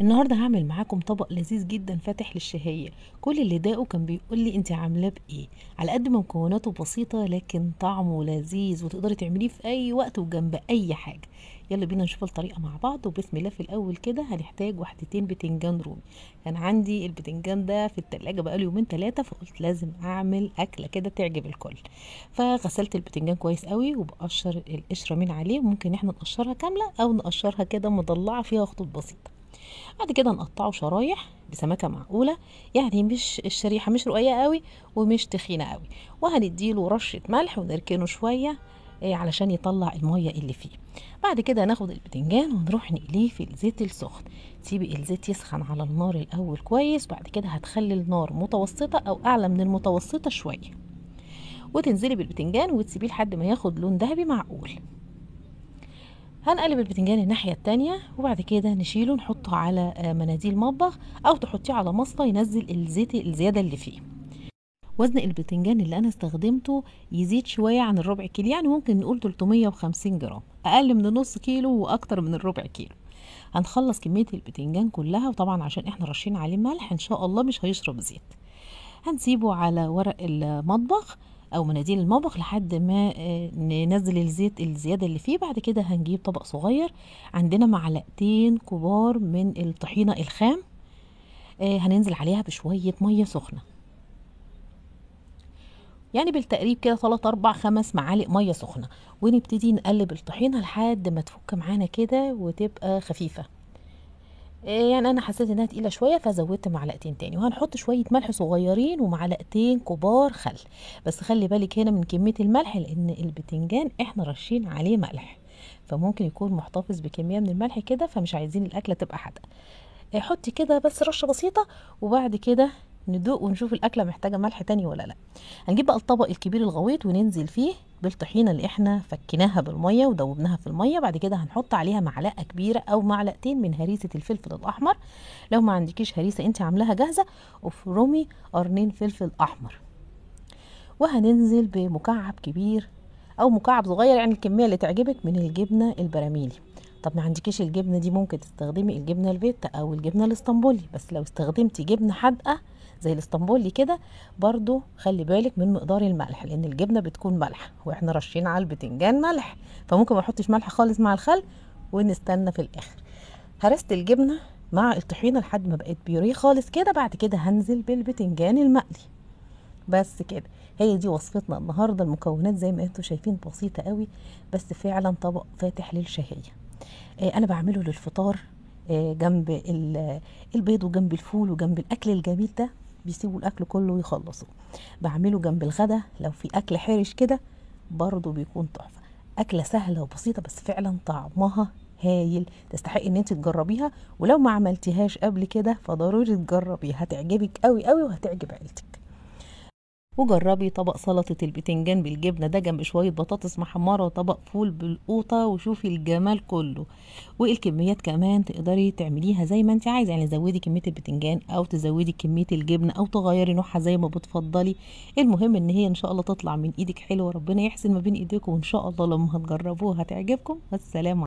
النهارده هعمل معاكم طبق لذيذ جدا فاتح للشهيه كل اللي داقه كان بيقول لي انت عاملاه بايه على قد ما مكوناته بسيطه لكن طعمه لذيذ وتقدري تعمليه في اي وقت وجنب اي حاجه يلا بينا نشوف الطريقه مع بعض وبسم الله في الاول كده هنحتاج وحدتين بتنجان رومي كان يعني عندي البتنجان ده في التلاجة لي يومين ثلاثه فقلت لازم اعمل اكله كده تعجب الكل فغسلت البتنجان كويس قوي وبقشر القشره من عليه ممكن احنا نقشرها كامله او نقشرها كده مضلعه فيها خطوط بسيطه بعد كده نقطعه شرايح بسماكه معقوله يعني مش الشريحه مش رقيقه قوي ومش تخينه قوي وهنديله رشه ملح ونركنه شويه آه، علشان يطلع الميه اللي فيه بعد كده ناخد البتنجان ونروح نقليه في الزيت السخن سيبي الزيت يسخن على النار الاول كويس بعد كده هتخلي النار متوسطه او اعلى من المتوسطه شويه وتنزلي بالبتنجان وتسيبيه لحد ما ياخد لون ذهبي معقول هنقلب البتنجان الناحية التانية وبعد كده نشيله نحطه على آه، مناديل مطبخ أو تحطيه على مصفى ينزل الزيت الزيادة اللي فيه وزن البتنجان اللي أنا استخدمته يزيد شوية عن الربع كيلو يعني ممكن نقول 350 جرام أقل من نص كيلو وأكتر من الربع كيلو هنخلص كمية البتنجان كلها وطبعا عشان احنا رشين عليه ملح ان شاء الله مش هيشرب زيت هنسيبه على ورق المطبخ او مناديل المطبخ لحد ما آه، ننزل الزيت الزياده اللي فيه بعد كده هنجيب طبق صغير عندنا معلقتين كبار من الطحينه الخام آه، هننزل عليها بشويه ميه سخنه يعني بالتقريب كده 3 4 5 معالق ميه سخنه ونبتدي نقلب الطحينه لحد ما تفك معانا كده وتبقى خفيفه إيه، يعني انا حسيت انها تقيله شويه فزودت معلقتين تاني وهنحط شويه ملح صغيرين ومعلقتين كبار خل بس خلي بالك هنا من كميه الملح لان البتنجان احنا رشين عليه ملح فممكن يكون محتفظ بكميه من الملح كده فمش عايزين الاكله تبقى حادقه إيه، حطي كده بس رشه بسيطه وبعد كده ندوق ونشوف الاكله محتاجه ملح تاني ولا لا هنجيب بقى الطبق الكبير الغويط وننزل فيه بالطحينه اللي احنا فكيناها بالميه ودوبناها في الميه بعد كده هنحط عليها معلقه كبيره او معلقتين من هريسه الفلفل الاحمر لو ما عندكيش هريسه انت عاملاها جاهزه افرمي قرنين فلفل احمر وهننزل بمكعب كبير او مكعب صغير يعني الكميه اللي تعجبك من الجبنه البراميلي طب ما عندكيش الجبنه دي ممكن تستخدمي الجبنه الفيتا او الجبنه الاسطنبولي بس لو استخدمتي جبنه حادقه زي الاسطنبولي كده برضو خلي بالك من مقدار الملح لان الجبنه بتكون ملح واحنا رشينا على البتنجان ملح فممكن ما احطش ملح خالص مع الخل ونستنى في الاخر هرست الجبنه مع الطحينه لحد ما بقت بيوريه خالص كده بعد كده هنزل بالبتنجان المقلي بس كده هي دي وصفتنا النهارده المكونات زي ما انتم شايفين بسيطه قوي بس فعلا طبق فاتح للشهيه آه انا بعمله للفطار آه جنب البيض وجنب الفول وجنب الاكل الجميل ده بيسيبوا الاكل كله ويخلصوا بعمله جنب الغدا لو في اكل حرش كده برضو بيكون تحفه اكله سهله وبسيطه بس فعلا طعمها هايل تستحق ان انت تجربيها ولو ما عملتيهاش قبل كده فضروري تجربيها هتعجبك قوي قوي وهتعجب عيلتك وجربي طبق سلطة البتنجان بالجبنة ده جنب شوية بطاطس محمرة وطبق فول بالقوطة وشوفي الجمال كله والكميات كمان تقدري تعمليها زي ما انت عايزة يعني زودي كمية البتنجان او تزودي كمية الجبنة او تغيري نوعها زي ما بتفضلي المهم ان هي ان شاء الله تطلع من ايدك حلوة ربنا يحسن ما بين ايديكم وان شاء الله لما هتجربوها هتعجبكم والسلام